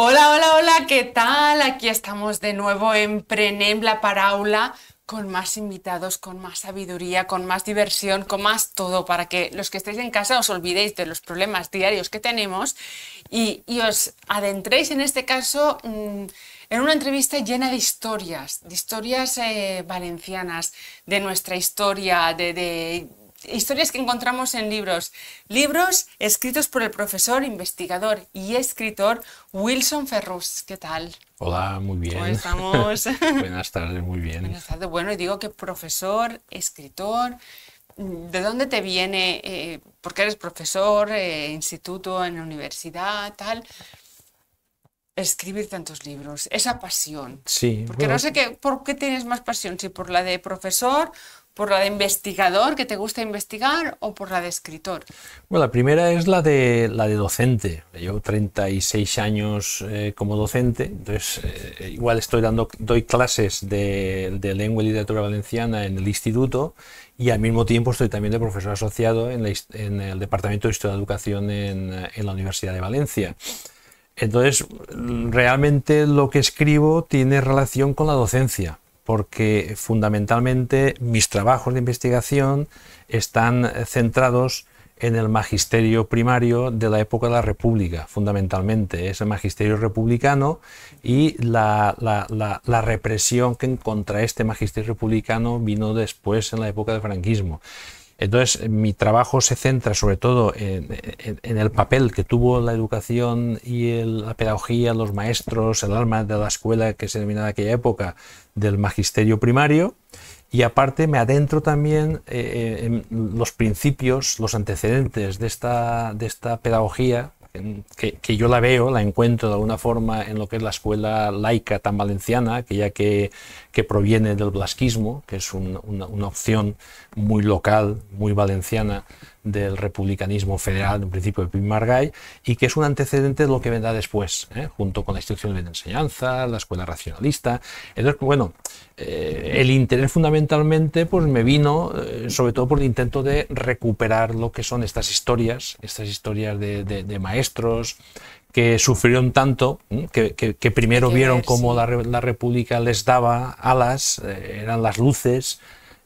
Hola, hola, hola, ¿qué tal? Aquí estamos de nuevo en Prenembla para paraula, con más invitados, con más sabiduría, con más diversión, con más todo, para que los que estéis en casa os olvidéis de los problemas diarios que tenemos y, os adentréis en este caso mm, en una entrevista llena de historias, de historias eh, valencianas, de nuestra historia, de historias que encontramos en libros. Libros escritos por el profesor, investigador y escritor Wilson Ferrus. ¿Qué tal? Hola, muy bien. ¿Cómo estamos? Buenas tardes, muy bien. Buenas tardes. Bueno, y digo que profesor, escritor. ¿De dónde te viene? Eh, porque eres profesor, eh, instituto, en la universidad, tal escribir tantos libros, esa pasión. Sí. Porque no sé qué, por qué tienes más pasión, si por la de profesor ¿Por la de investigador, que te gusta investigar, o por la de escritor? Bueno, la primera es la de, la de docente. Llevo 36 años eh, como docente, entonces eh, igual estoy dando, doy clases de, de, lengua y literatura valenciana en el instituto y al mismo tiempo estoy también de profesor asociado en, en el Departamento de Historia de Educación en, en la Universidad de Valencia. Entonces, realmente lo que escribo tiene relación con la docencia porque fundamentalmente mis trabajos de investigación están centrados en el magisterio primario de la época de la República, fundamentalmente. Es el magisterio republicano y la, represión que contra este magisterio republicano vino después en la época del franquismo. Entonces, mi trabajo se centra sobre todo en, el papel que tuvo la educación y la pedagogía, los maestros, el alma de la escuela que se denominaba aquella época del magisterio primario. Y aparte me adentro también eh, en los principios, los antecedentes de esta, de esta pedagogía, que, que, yo la veo, la encuentro de alguna forma en lo que es la escuela laica tan valenciana, que ya que, que proviene del blasquismo, que es una, opción muy local, muy valenciana del republicanismo federal, en principio de Pim Margay, y que es un antecedente de lo que vendrá después, ¿eh? junto con la institución de enseñanza, la escuela racionalista. Pues bueno, eh, el interés fundamentalmente pues, me vino eh, sobre todo por el intento de recuperar lo que son estas historias, estas historias de maestros, que sufrieron tanto, que, primero vieron cómo la, República les daba alas, eh, eran las luces,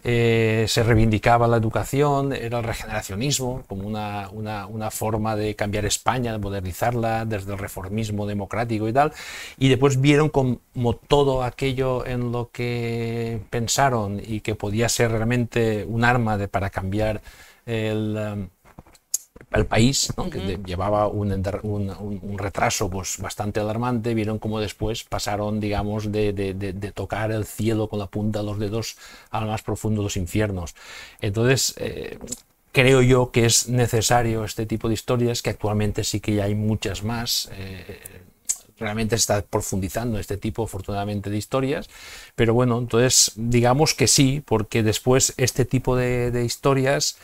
eh, se reivindicaba la educación, era el regeneracionismo como una, una, una, forma de cambiar España, de modernizarla desde el reformismo democrático y tal, y después vieron como todo aquello en lo que pensaron y que podía ser realmente un arma de, para cambiar el um, el país, que llevaba un, retraso pues, bastante alarmante, vieron cómo después pasaron, digamos, de, tocar el cielo con la punta de los dedos al más profundo de los infiernos. Entonces, eh, creo yo que es necesario este tipo de historias, que actualmente sí que ya hay muchas más. Eh, realmente se está profundizando este tipo, afortunadamente, de historias. Pero bueno, entonces digamos que sí, porque después este tipo de historias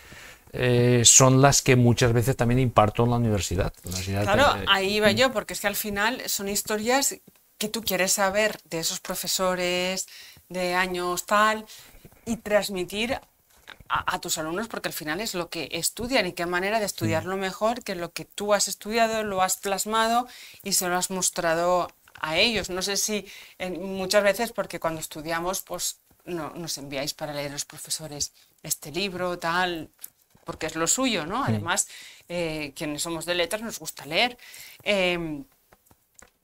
eh, son las que muchas veces también imparto en la universidad. claro, ahí va yo, porque es que al final son historias que tú quieres saber de esos profesores, de años tal, y transmitir a, tus alumnos porque al final es lo que estudian y qué manera de estudiarlo mejor que lo que tú has estudiado, lo has plasmado y se lo has mostrado a ellos. No sé si muchas veces porque cuando estudiamos pues no, nos enviáis para leer los profesores este libro, tal, porque es lo suyo, ¿no? Además, eh, quienes somos de letras nos gusta leer. Em,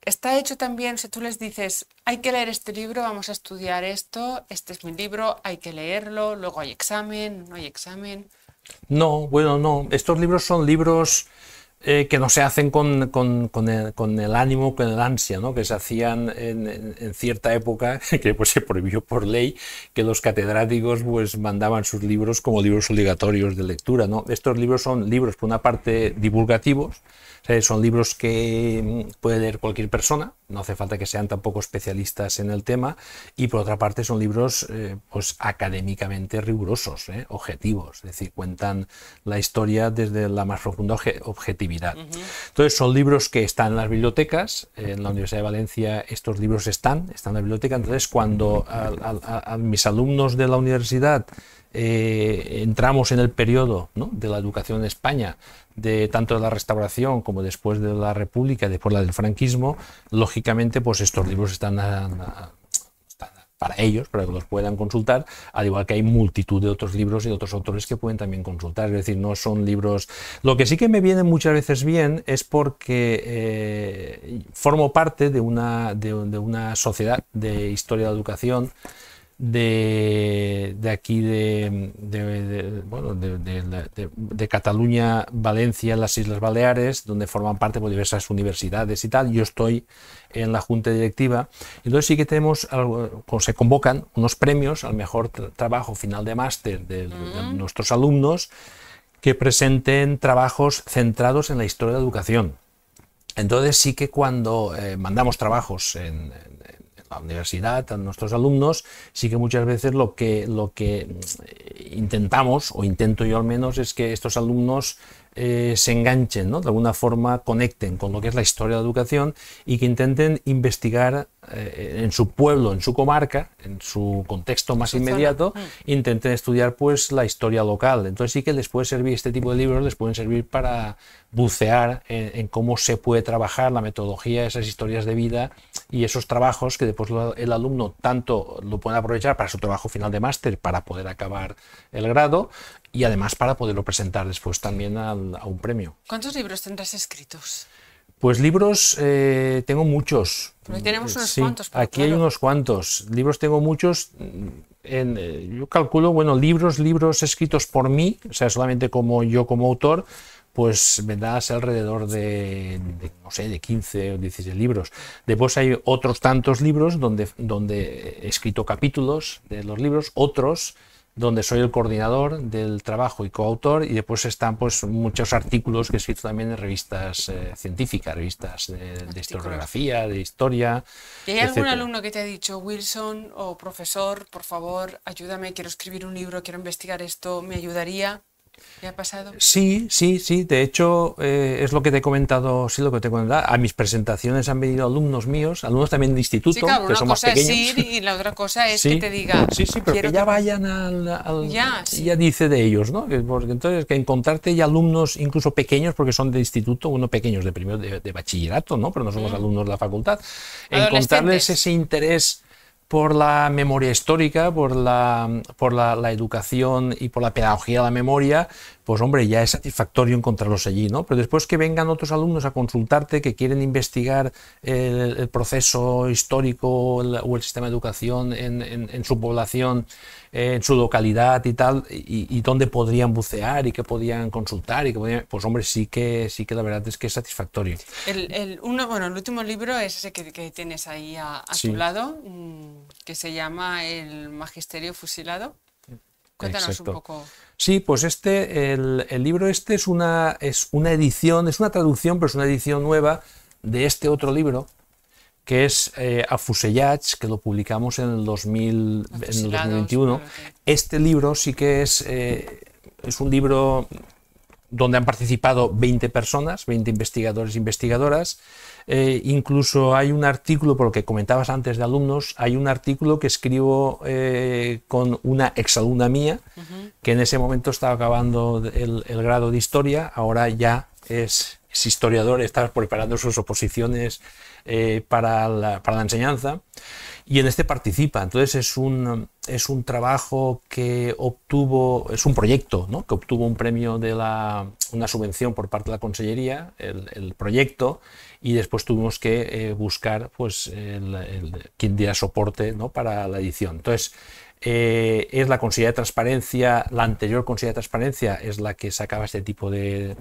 está hecho también, si tú les dices, hay que leer este libro, vamos a estudiar esto, este es mi libro, hay que leerlo, luego hay examen, no hay examen. No, bueno, no. Estos libros son libros eh, que no se hacen con, el, ánimo, con el ansia, ¿no? que se hacían en, cierta época, que pues se prohibió por ley, que los catedráticos pues, mandaban sus libros como libros obligatorios de lectura. ¿no? Estos libros son libros, por una parte, divulgativos, son libros que mm, puede leer cualquier persona, no hace falta que sean tampoco especialistas en el tema, y por otra parte son libros eh, pues, académicamente rigurosos, eh, objetivos, es decir, cuentan la historia desde la más profunda objetividad. Entonces son libros que están en las bibliotecas, en la Universidad de Valencia estos libros están, están en la biblioteca, entonces cuando a mis alumnos de la universidad eh, entramos en el periodo de la educación en España, de tanto de la Restauración como después de la República, después la del franquismo, lógicamente pues estos libros están, para ellos, para que los puedan consultar, al igual que hay multitud de otros libros y otros autores que pueden también consultar, es decir, no son libros... Lo que sí que me viene muchas veces bien es porque eh, formo parte de una, de, de una sociedad de historia de la educación, de, aquí de, de, Cataluña, Valencia, las Islas Baleares, donde forman parte de pues, diversas universidades y tal. Yo estoy en la junta directiva. Entonces sí que tenemos, algo, pues, se convocan unos premios al mejor trabajo final de máster de, mm. nuestros alumnos que presenten trabajos centrados en la historia de la educación. Entonces sí que cuando eh, mandamos trabajos en, universidad, a nuestros alumnos, sí que muchas veces lo que, lo que mm, intentamos, o intento yo al menos, es que estos alumnos eh, se enganchen, de alguna forma conecten con lo que es la historia de la educación y que intenten investigar eh, en su pueblo, en su comarca, en su contexto más inmediato, mm. intenten estudiar pues la historia local. Entonces sí que les puede servir este tipo de libros, les pueden servir para bucear en, cómo se puede trabajar la metodología, esas historias de vida y esos trabajos que después el alumno tanto lo puede aprovechar para su trabajo final de máster, para poder acabar el grado, y además para poderlo presentar después también a, un premio. ¿Cuántos libros tendrás escritos? Pues libros eh, tengo muchos. tenemos Aquí hay unos cuantos. Libros tengo muchos. Mm, eh, yo calculo, bueno, libros, libros escritos por mí, o sea, solamente como yo como autor, pues me das alrededor de, no sé, de 15 o 16 libros. Después hay otros tantos libros donde, donde he escrito capítulos de los libros, otros donde soy el coordinador del trabajo y coautor, y después están pues, muchos artículos que he escrito también en revistas eh, científicas, revistas de, historiografía, de historia. hay algún alumno que te ha dicho, Wilson o profesor, por favor, ayúdame, quiero escribir un libro, quiero investigar esto, me ayudaría? ha pasado? Sí, sí, sí. De hecho, eh, es lo que te he comentado, sí, lo que te he comentado. A mis presentaciones han venido alumnos míos, alumnos también de instituto, sí, claro, que pequeños. Una cosa y la otra cosa es que te diga. Sí, sí, pero que ya vayan al, ya, ya, dice de ellos, ¿no? Porque entonces que encontrarte ya alumnos incluso pequeños, porque son de instituto, uno pequeños de primero de, bachillerato, ¿no? Pero no somos mm. alumnos de la facultad. Encontrarles ese interés por la memoria histórica, por, la, por la, educación y por la pedagogía de la memoria, pues hombre, ya es satisfactorio encontrarlos allí, ¿no? Pero después que vengan otros alumnos a consultarte que quieren investigar el, proceso histórico o el sistema de educación en su población en su localidad y tal, y, dónde podrían bucear y qué podían consultar y qué pues hombre, sí que sí que la verdad es que es satisfactorio. El, bueno, el último libro es ese que, tienes ahí a, tu lado, mm, que se llama El Magisterio Fusilado. Cuéntanos un poco. Sí, pues este, el, el, libro este es una, es una edición, es una traducción, pero es una edición nueva de este otro libro que es eh, que lo publicamos en el, 2021. Este libro sí que es, eh, es un libro donde han participado 20 personas, 20 investigadores e investigadoras. Eh, incluso hay un artículo, por lo que comentabas antes de alumnos, hay un artículo que escribo eh, con una exalumna mía, que en ese momento estaba acabando el, grado de historia, ahora ya es, es historiador, está preparando sus oposiciones eh, para, la, enseñanza, y en este participa. Entonces es un, es un trabajo que obtuvo, es un proyecto, que obtuvo un premio de la, una subvención por parte de la Consellería, el, proyecto, y después tuvimos que eh, buscar pues, quien diera soporte ¿no? para la edición. Entonces, eh, es la consellería de Transparencia, la anterior consilla de Transparencia es la que sacaba este tipo de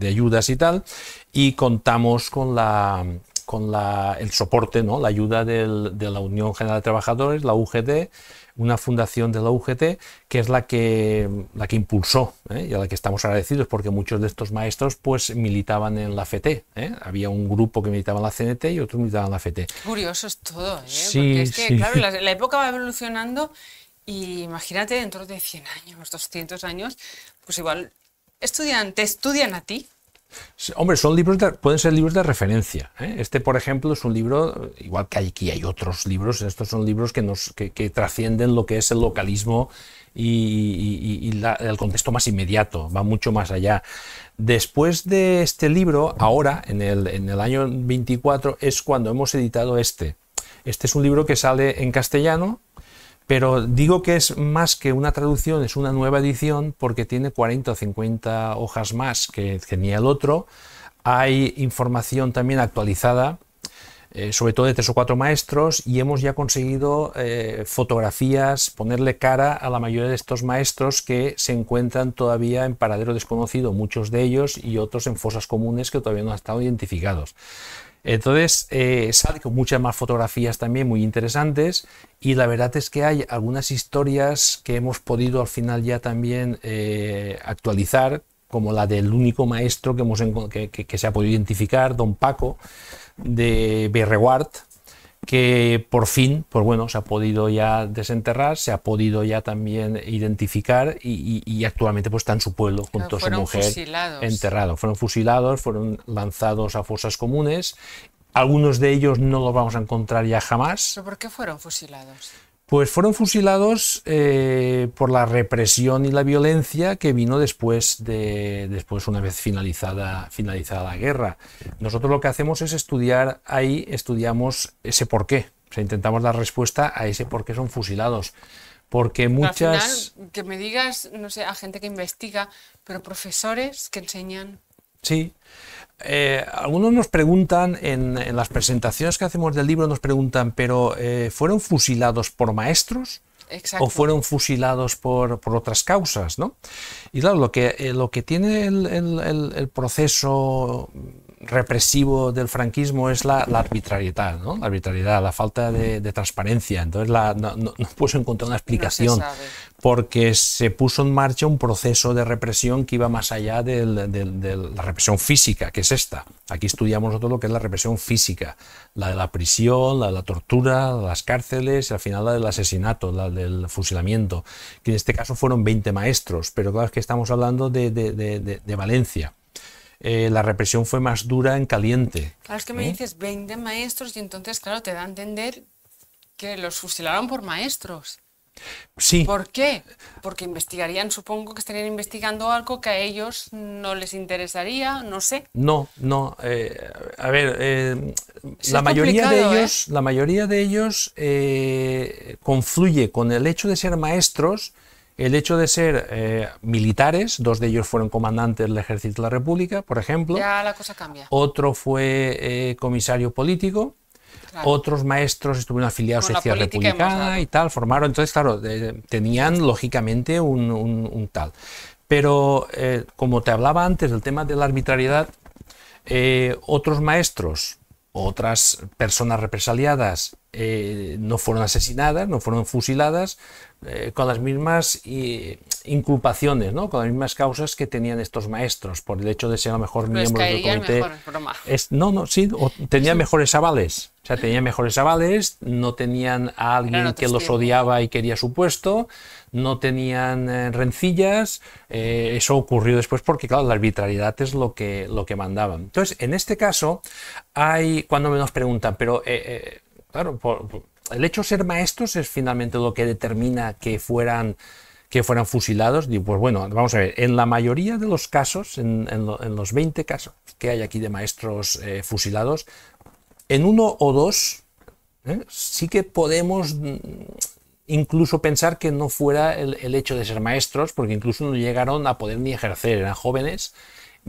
ayudas y tal, y contamos con la, con el soporte, ¿no? la ayuda de la Unión General de Trabajadores, la UGT, una fundación de la UGT que es la que, la que impulsó ¿eh? y a la que estamos agradecidos porque muchos de estos maestros pues militaban en la FET. ¿eh? Había un grupo que militaba en la CNT y otro militaba en la FET. Curioso es todo, ¿eh? es que claro, la, época va evolucionando y imagínate dentro de 100 años, 200 años, pues igual estudiantes te estudian a ti Hombre, son libros pueden ser libros de referencia. ¿eh? Este, por ejemplo, es un libro, igual que aquí hay otros libros, estos son libros que, nos, que, trascienden lo que es el localismo y, el contexto más inmediato, va mucho más allá. Después de este libro, ahora, en el, en el año 24, es cuando hemos editado este. Este es un libro que sale en castellano, pero digo que es más que una traducción, es una nueva edición porque tiene 40 o 50 hojas más que tenía el otro. Hay información también actualizada, eh, sobre todo de tres o cuatro maestros, y hemos ya conseguido eh, fotografías, ponerle cara a la mayoría de estos maestros que se encuentran todavía en paradero desconocido, muchos de ellos, y otros en fosas comunes que todavía no han estado identificados. Entonces eh, con muchas más fotografías también muy interesantes y la verdad es que hay algunas historias que hemos podido al final ya también eh, actualizar, como la del único maestro que, hemos, que, que se ha podido identificar, don Paco, de Berreguard, que por fin, pues bueno, se ha podido ya desenterrar, se ha podido ya también identificar y, actualmente pues está en su pueblo junto a su mujer enterrado. Fueron fusilados, fueron lanzados a fosas comunes. Algunos de ellos no los vamos a encontrar ya jamás. ¿Pero por qué fueron fusilados? pues fueron fusilados eh, por la represión y la violencia que vino después, de, después una vez finalizada, finalizada la guerra. Nosotros lo que hacemos es estudiar ahí, estudiamos ese por qué. O sea, intentamos dar respuesta a ese por qué son fusilados. Porque muchas... que me digas, no sé, a gente que investiga, pero profesores que enseñan. Sí, eh, algunos nos preguntan, en, las presentaciones que hacemos del libro, nos preguntan, pero eh, ¿fueron fusilados por maestros? Exacto. O fueron fusilados por, otras causas, ¿no? Y claro, lo que, eh, lo que tiene el, el proceso represivo del franquismo es la, arbitrariedad, La arbitrariedad, la falta de, transparencia. Entonces no, no, puedo encontrar una explicación. porque se puso en marcha un proceso de represión que iba más allá de la represión física, que es esta. Aquí estudiamos todo lo que es la represión física, la de la prisión, la de la tortura, las cárceles y al final la del asesinato, la del fusilamiento, que en este caso fueron 20 maestros, pero claro es que estamos hablando de Valencia. Eh, la represión fue más dura en caliente. Claro, es que me dices 20 maestros y entonces, claro, te da a entender que los fusilaron por maestros. Sí. ¿Por qué? Porque investigarían, supongo que estarían investigando algo que a ellos no les interesaría, no sé. No, no. Eh, a ver, eh, de ellos, la mayoría de ellos confluye con el hecho de ser maestros el hecho de ser eh, militares, dos de ellos fueron comandantes del Ejército de la República, por ejemplo. Ya la cosa cambia. Otro fue eh, comisario político. Otros maestros estuvieron afiliados a la republicana y tal, formaron. Entonces, claro, tenían lógicamente un, tal. Pero, eh, como te hablaba antes del tema de la arbitrariedad, otros maestros, otras personas represaliadas no fueron asesinadas, no fueron fusiladas, eh, con las mismas eh, inculpaciones, ¿no? con las mismas causas que tenían estos maestros por el hecho de ser a lo mejor miembro miembros del comité. no, no, sí, tenían mejores avales. O sea, tenían mejores avales, no tenían a alguien que los odiaba y quería su puesto, no tenían eh, rencillas. eso ocurrió después porque, claro, la arbitrariedad es lo que, lo que mandaban. Entonces, en este caso, hay, cuando me nos preguntan, pero claro, por, el hecho de ser maestros es finalmente lo que determina que fueran que fueran fusilados. Y pues bueno, vamos a ver, en la mayoría de los casos, en, los 20 casos que hay aquí de maestros eh, fusilados, en uno o dos ¿eh? sí que podemos mm, incluso pensar que no fuera el, hecho de ser maestros, porque incluso no llegaron a poder ni ejercer, eran jóvenes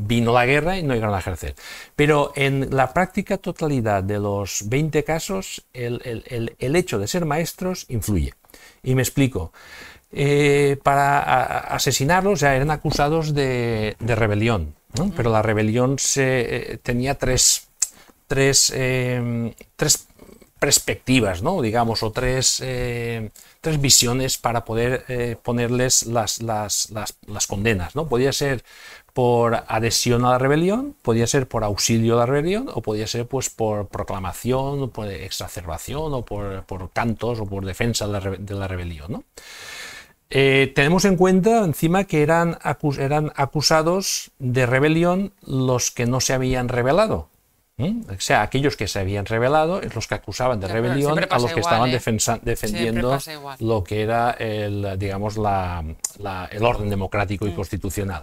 vino la guerra y no llegaron a ejercer. Pero en la práctica totalidad de los 20 casos, el, el, hecho de ser maestros influye. Y me explico. Eh, para asesinarlos ya eran acusados de, rebelión, pero la rebelión se, eh, tenía tres, eh, tres, perspectivas, ¿no? digamos, o tres, visiones para poder ponerles las, las, las, condenas. ¿no? Podía ser por adhesión a la rebelión, podía ser por auxilio a la rebelión, o podía ser pues por proclamación, por exacerbación, o por, cantos, o por defensa de la, rebelión. Eh, tenemos en cuenta encima que eran, eran acusados de rebelión los que no se habían rebelado, O sea, aquellos que se habían revelado, es los que acusaban de rebelión a los que estaban ¿eh? defendiendo lo que era el, digamos, el orden democrático y mm. constitucional.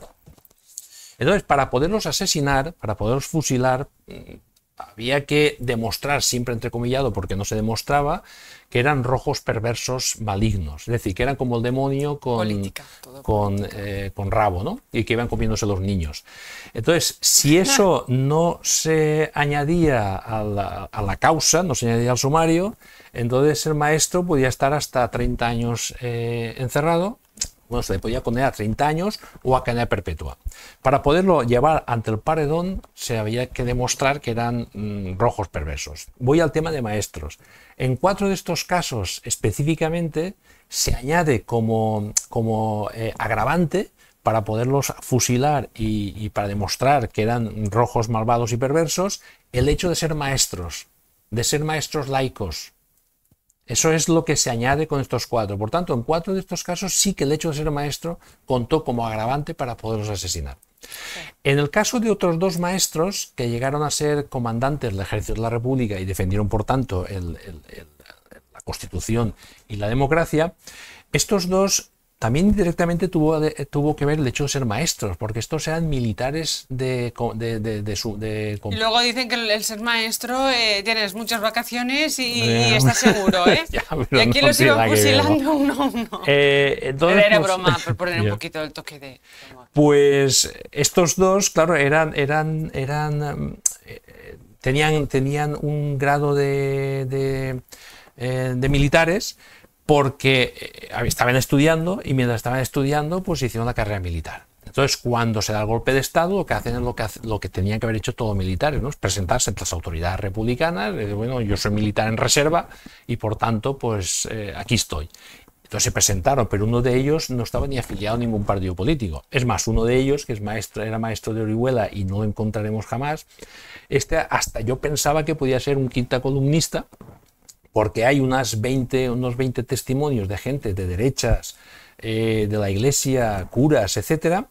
Entonces, para poderlos asesinar, para poderlos fusilar, mm, había que demostrar, siempre entrecomillado, porque no se demostraba, que eran rojos perversos malignos. Es decir, que eran como el demonio con, eh, con, rabo, ¿no? Y que iban comiéndose los niños. Entonces, si eso no se añadía a la, causa, no se añadía al sumario, entonces el maestro podía estar hasta 30 años eh, encerrado bueno, se le podía condenar a 30 años o a cadena perpetua. Para poderlo llevar ante el paredón, se había que demostrar que eran mm, rojos perversos. Voy al tema de maestros. En cuatro de estos casos específicamente, se añade como, como eh, agravante para poderlos fusilar y para demostrar que eran rojos malvados y perversos, el hecho de ser maestros, de ser maestros laicos, eso es lo que se añade con estos cuatro. Por tanto, en cuatro de estos casos sí que el hecho de ser maestro contó como agravante para poderlos asesinar. En el caso de otros dos maestros que llegaron a ser comandantes del ejército de la República y defendieron, por tanto, la Constitución y la democracia, estos dos también directamente tuvo, eh, tuvo que ver el hecho de ser maestros, porque estos eran militares de, de, de, de su... y luego dicen que el, ser maestro eh, tienes muchas vacaciones y, está estás seguro, ¿eh? y aquí los iban fusilando uno a uno. era broma, por poner un poquito el toque de... Pues estos dos, claro, eran... eran, eran eh, tenían, tenían un grado de, de eh, militares porque eh, estaban estudiando y mientras estaban estudiando, pues hicieron la carrera militar. Entonces, cuando se da el golpe de Estado, lo que hacen es lo que, lo que tenían que haber hecho todos militares, ¿no? presentarse ante las autoridades republicanas, bueno, yo soy militar en reserva y por tanto, pues eh, aquí estoy. Entonces se presentaron, pero uno de ellos no estaba ni afiliado a ningún partido político. Es más, uno de ellos, que es maestro, era maestro de Orihuela y no lo encontraremos jamás, este hasta yo pensaba que podía ser un quinta columnista, porque hay unas 20, unos 20 testimonios de gente de derechas, eh, de la iglesia, curas, etcétera,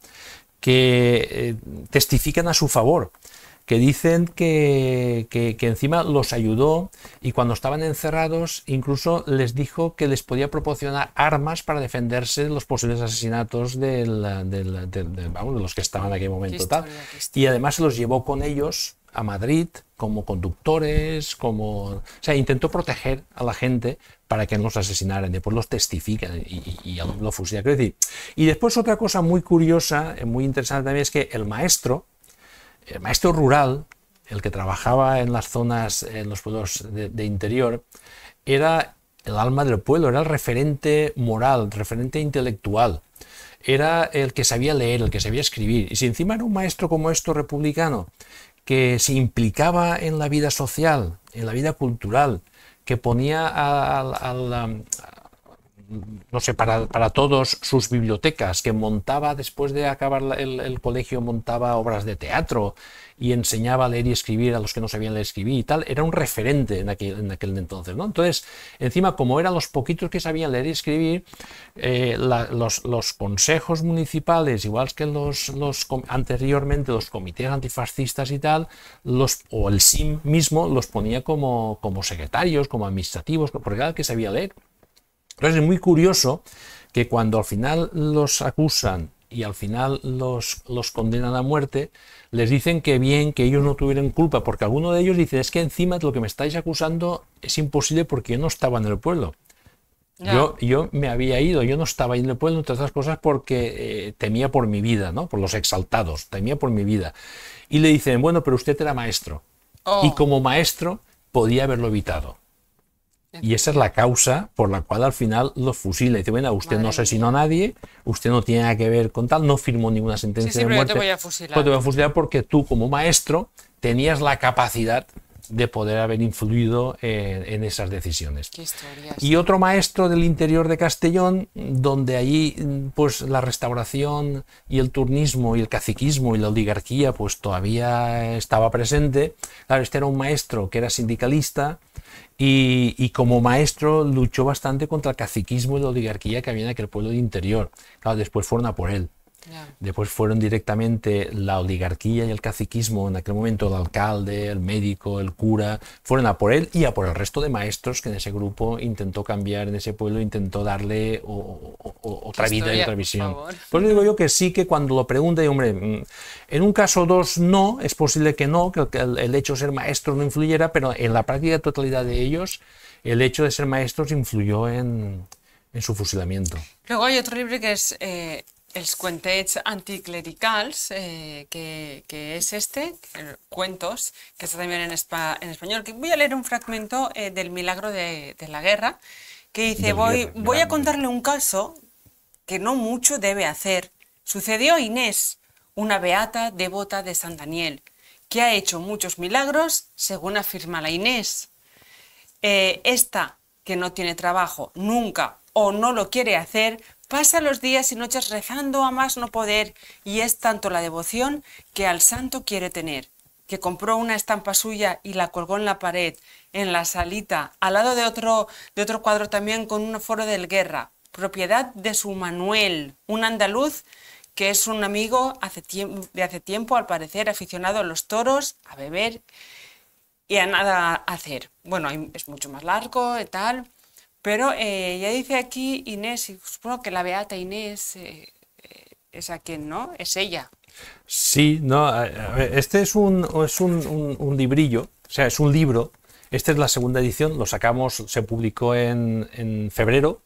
que eh, testifican a su favor, que dicen que, que, encima los ayudó y cuando estaban encerrados incluso les dijo que les podía proporcionar armas para defenderse de los posibles asesinatos del, de los que estaban en aquel momento. Y además los llevó con ellos a Madrid como conductores, como... O sea, intentó proteger a la gente para que no los asesinaran, después los testifican y, y, y fusilan. y después otra cosa muy curiosa, eh, muy interesante también, es que el maestro, el maestro rural, el que trabajaba en las zonas, en los pueblos de, de interior, era el alma del pueblo, era el referente moral, referente intelectual era el que sabía leer, el que sabía escribir. Y si encima era un maestro como esto republicano, que se implicaba en la vida social, en la vida cultural, que ponía a, no sé, para, para, todos sus bibliotecas, que montaba, después de acabar el, colegio, montaba obras de teatro y enseñaba a leer y escribir a los que no sabían leer y escribir y tal, era un referente en aquel, en aquel entonces, ¿no? Entonces, encima, como eran los poquitos que sabían leer y escribir, eh, los, consejos municipales, igual que los, anteriormente los comités antifascistas y tal, los, o el SIM mismo los ponía como, como secretarios, como administrativos, porque era el que sabía leer. Entonces es muy curioso que cuando al final los acusan y al final los, los condenan a muerte, les dicen que bien, que ellos no tuvieron culpa, porque alguno de ellos dice, es que encima lo que me estáis acusando es imposible porque yo no estaba en el pueblo. Yo, yo, me había ido, yo no estaba en el pueblo, entre otras cosas, porque eh, temía por mi vida, ¿no? Por los exaltados, temía por mi vida. Y le dicen, bueno, pero usted era maestro. Oh. Y como maestro podía haberlo evitado. Y esa es la causa por la cual al final los fusila. dice, bueno, usted no asesinó a nadie, usted no tiene nada que ver con tal, no firmó ninguna sentencia de muerte. Yo te voy a fusilar. Pues te voy a fusilar porque tú como maestro tenías la capacidad de poder haber influido en, esas decisiones. y otro maestro del interior de Castellón, donde allí pues la restauración y el turnismo y el caciquismo y la oligarquía pues todavía estaba presente. Claro, este era un maestro que era sindicalista y, como maestro luchó bastante contra el caciquismo y la oligarquía que había en aquel pueblo de interior. Claro, después fueron a por él. Después fueron directamente la oligarquía y el caciquismo, en aquel momento el alcalde, el médico, el cura, fueron a por él y a por el resto de maestros que en ese grupo intentó cambiar, en ese pueblo intentó darle otra vida y otra visión. Por, pues digo yo que sí que cuando lo pregunte, hombre, mm, en un caso o dos no, es posible que no, que el, hecho de ser maestro no influyera, pero en la práctica totalidad de ellos, el hecho de ser maestros influyó en, en su fusilamiento. Luego hay otro libro que es eh, el cuentets anticlericals, eh, que, es este, cuentos, que está también en, espa, en español. Voy a leer un fragmento eh, del Milagro de, la Guerra, que dice, voy, voy a contarle un caso que no mucho debe hacer. Sucedió a Inés, una beata devota de San Daniel, que ha hecho muchos milagros, según afirma la Inés. Eh, esta, que no tiene trabajo nunca o no lo quiere hacer, Pasa los días y noches rezando a más no poder y es tanto la devoción que al santo quiere tener, que compró una estampa suya y la colgó en la pared, en la salita, al lado de otro, de otro cuadro también con un foro del guerra, propiedad de su Manuel, un andaluz que es un amigo hace de hace tiempo, al parecer, aficionado a los toros, a beber y a nada hacer. Bueno, es mucho más largo y tal. Pero eh, ya dice aquí Inés, y supongo que la beata Inés eh, eh, es a quien, ¿no? Es ella. Sí, no, este es, un, es un, librillo, o sea, es un libro. Esta es la segunda edición, lo sacamos, se publicó en, febrero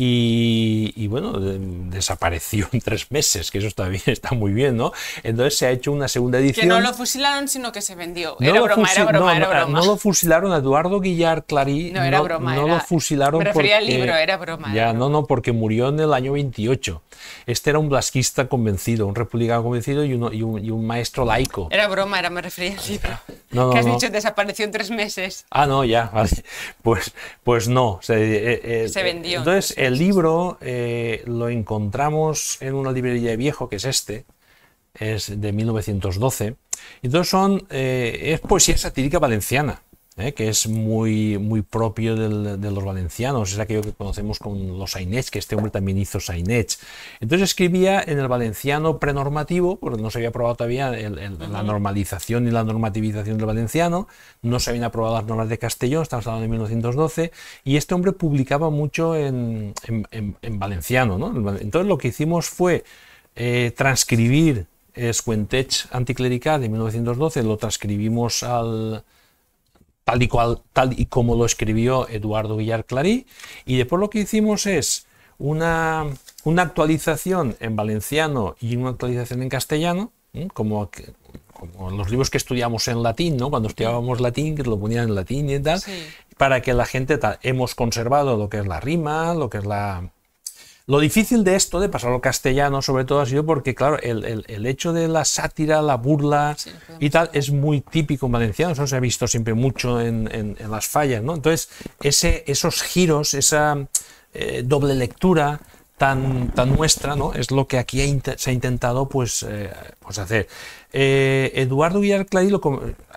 y, bueno, desapareció en tres meses, que eso está bien, está muy bien, ¿no? Entonces se ha hecho una segunda edición. Que no lo fusilaron, sino que se vendió. No era, broma, era broma, era No, lo fusilaron Eduardo Guillar Clarí. No era broma. No lo fusilaron Me refería al libro, era broma. Ya, no, no, porque murió en el año 28. Este era un blasquista convencido, un republicano convencido y, un, maestro laico. Era broma, era, me refería al libro. No, que has dicho desapareció en tres meses. Ah, no, ya, Pues, pues no. Se, eh, eh, vendió. Entonces, eh, el libro eh, lo encontramos en una librería de viejo, que es este, es de 1912. Entonces son, eh, es poesía satírica valenciana. ¿eh? que es muy, muy propio del, de los valencianos, es aquello que conocemos con los sainets, que este hombre también hizo sainets. Entonces escribía en el valenciano prenormativo, porque no se había aprobado todavía la normalización y la normativización del valenciano, no se habían aprobado las normas de Castellón, estamos hablando de 1912, y este hombre publicaba mucho en, en, valenciano. Entonces lo que hicimos fue eh, transcribir Escuentech anticlerical de 1912, lo transcribimos al, tal y, como lo escribió Eduardo Villar Clarí. Y después lo que hicimos es una, una actualización en valenciano y una actualización en castellano, como, los libros que estudiamos en latín, ¿no? cuando estudiábamos latín, que lo ponían en latín y tal, para que la gente hemos conservado lo que es la rima, lo que es la lo difícil de esto, de pasarlo al castellano, sobre todo, ha sido porque, claro, el, hecho de la sátira, la burla y tal, es muy típico en valenciano, eso se ha visto siempre mucho en, las fallas, ¿no? Entonces, ese, esos giros, esa eh, doble lectura tan, tan nuestra, ¿no? Es lo que aquí se ha intentado, pues, eh, pues hacer. Eh, Eduardo Guillar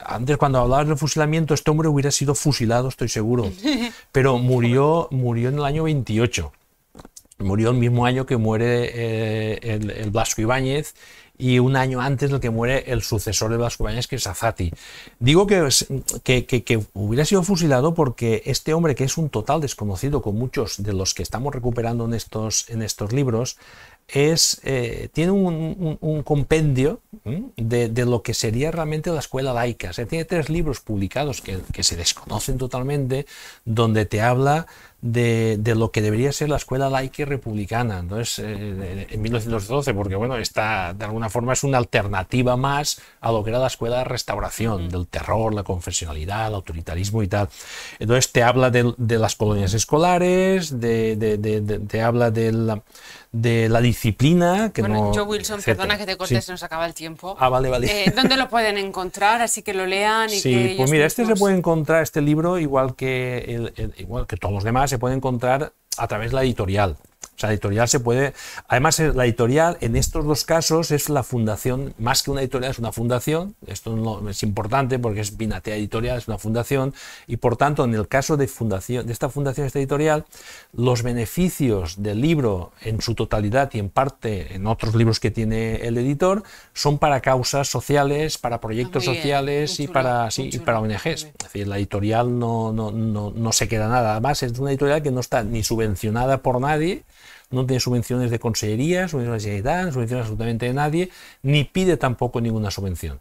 antes cuando hablabas del fusilamiento, este hombre hubiera sido fusilado, estoy seguro, pero murió, murió en el año 28. Murió el mismo año que muere eh, el, el, Blasco Ibáñez y un año antes del que muere el sucesor de Blasco Ibáñez, que es Azati. Digo que, que, hubiera sido fusilado porque este hombre, que es un total desconocido con muchos de los que estamos recuperando en estos, en estos libros, es, eh, tiene un, compendio de, lo que sería realmente la escuela laica. O tiene tres libros publicados que, que se desconocen totalmente, donde te habla de, de, lo que debería ser la escuela laica y republicana, entonces eh, en 1912, porque bueno, está de alguna forma es una alternativa más a lo que era la escuela de restauración, mm. del terror, la confesionalidad, el autoritarismo y tal. Entonces te habla de, de las colonias escolares, te habla de la, de la disciplina. Que bueno, no, Joe Wilson, perdona que te cortes, se nos acaba el tiempo. Ah, vale, vale. Eh, ¿Dónde lo pueden encontrar? Así que lo lean. Y sí, pues mira, este se puede encontrar, este libro, igual que, igual que todos los demás se puede encontrar a través de la editorial editorial se puede. Además, eh, la editorial en estos dos casos es la fundación, más que una editorial, es una fundación. Esto es importante porque es Binatea Editorial, es una fundación. Y por tanto, en el caso de, fundación, de esta fundación, esta editorial, los beneficios del libro en su totalidad y en parte en otros libros que tiene el editor son para causas sociales, para proyectos ah, sociales y, para, sí, para ONGs. Es decir, la editorial no, no, no se queda nada. Además, es una editorial que no está ni subvencionada por nadie no tiene subvenciones de consellería, subvenciones de subvenciones absolutamente de nadie, ni pide tampoco ninguna subvención.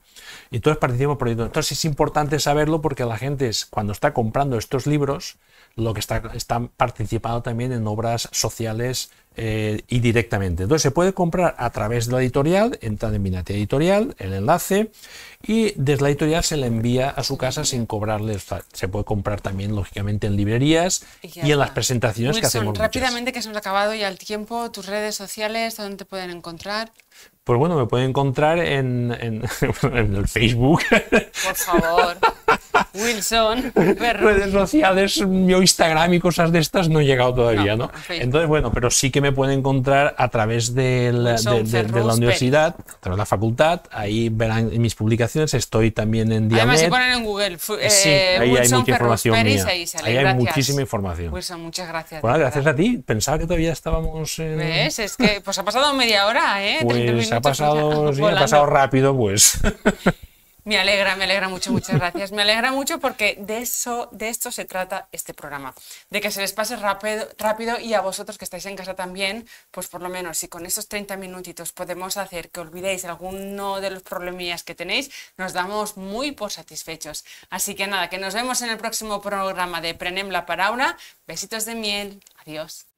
Entonces participa en proyectos. Entonces es importante saberlo porque la gente, cuando está comprando estos libros, lo que está, está participando también en obras sociales eh, y directamente. Entonces se puede comprar a través de la editorial, entra en Binati Editorial, el enlace, y desde la editorial se le envía a su casa sin cobrarle. Se puede comprar también, lógicamente, en librerías y, en las presentaciones que hacemos. Rápidamente, que se nos ha acabado ya el tiempo, tus redes sociales, donde te pueden encontrar. Pues bueno, me pueden encontrar en, en, el Facebook. Por favor. Wilson. Perro. Redes sociales, yo Instagram y cosas de estas no he llegado todavía, ¿no? Entonces, bueno, pero sí que me pueden encontrar a través de, la universidad, a través de la facultad. Ahí verán mis publicaciones. Estoy también en Diamet. Además, se ponen en Google. sí, eh, ahí hay mucha información. Ahí, sale. hay muchísima información. Wilson, muchas gracias. Bueno, gracias a ti. Pensaba que todavía estábamos en. ¿Ves? Es que pues ha pasado media hora, ¿eh? Pues ha pasado, pasado rápido, pues. Me alegra, me alegra mucho, muchas gracias. Me alegra mucho porque de eso, de esto se trata este programa, de que se les pase rápido, y a vosotros que estáis en casa también, pues por lo menos si con esos 30 minutitos podemos hacer que olvidéis alguno de los problemillas que tenéis, nos damos muy por satisfechos. Así que nada, que nos vemos en el próximo programa de Prenem la Paraula. Besitos de miel. Adiós.